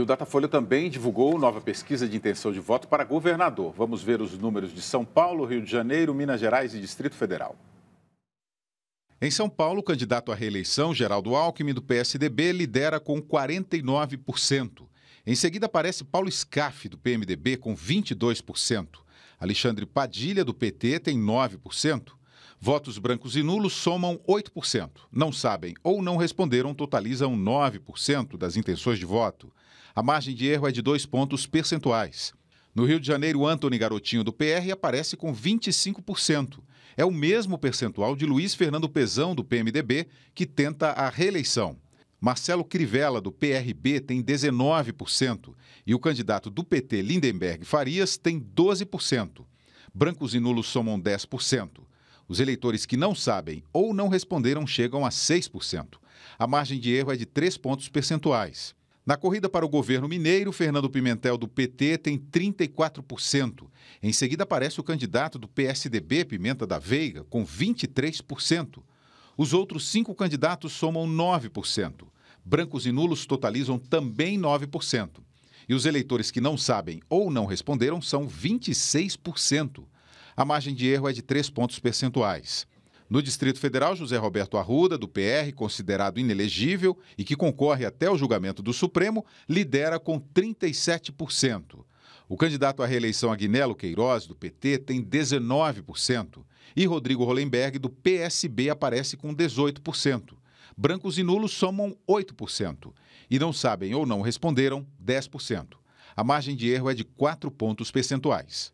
E o Datafolha também divulgou nova pesquisa de intenção de voto para governador. Vamos ver os números de São Paulo, Rio de Janeiro, Minas Gerais e Distrito Federal. Em São Paulo, o candidato à reeleição, Geraldo Alckmin, do PSDB, lidera com 49%. Em seguida aparece Paulo Scaff, do PMDB, com 22%. Alexandre Padilha, do PT, tem 9%. Votos brancos e nulos somam 8%. Não sabem ou não responderam totalizam 9% das intenções de voto. A margem de erro é de dois pontos percentuais. No Rio de Janeiro, Antony Garotinho do PR aparece com 25%. É o mesmo percentual de Luiz Fernando Pezão do PMDB, que tenta a reeleição. Marcelo Crivella do PRB tem 19% e o candidato do PT Lindenberg Farias tem 12%. Brancos e nulos somam 10%. Os eleitores que não sabem ou não responderam chegam a 6%. A margem de erro é de 3 pontos percentuais. Na corrida para o governo mineiro, Fernando Pimentel, do PT, tem 34%. Em seguida aparece o candidato do PSDB, Pimenta da Veiga, com 23%. Os outros cinco candidatos somam 9%. Brancos e nulos totalizam também 9%. E os eleitores que não sabem ou não responderam são 26%. A margem de erro é de 3 pontos percentuais. No Distrito Federal, José Roberto Arruda, do PR, considerado inelegível e que concorre até o julgamento do Supremo, lidera com 37%. O candidato à reeleição Agnello Queiroz, do PT, tem 19%. E Rodrigo Hollenberg, do PSB, aparece com 18%. Brancos e nulos somam 8%. E não sabem ou não responderam, 10%. A margem de erro é de 4 pontos percentuais.